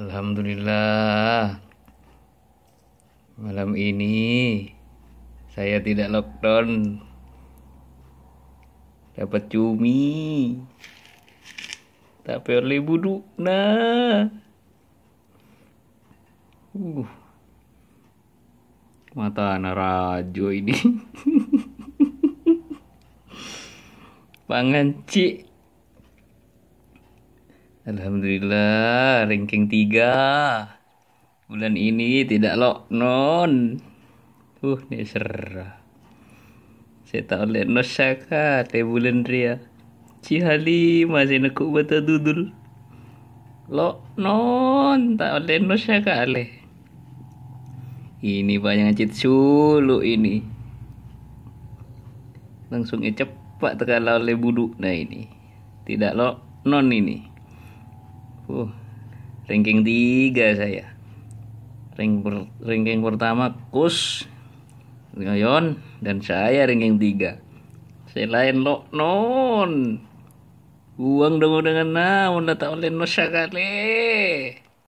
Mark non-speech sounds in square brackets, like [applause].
Alhamdulillah Malam ini Saya tidak lockdown Dapat cumi Tapi oleh buduk Nah uh. Mata narajo ini [laughs] Pangan cik Alhamdulillah ranking 3 Bulan ini tidak non Uh serah Saya tak oleh syaka, Teh bulan ria Cihali masih nekuk bata dudul Lo non tak oleh syaka ale. ini banyak cit sulu ini langsung eh, cepat terkalah oleh buduk nah ini tidak lo non ini Uh, ranking 3 saya. Ring per, ranking pertama Kus, Ngayon, dan saya ranking 3. Selain non. Uang dong dengan naon tak oleh no sakali.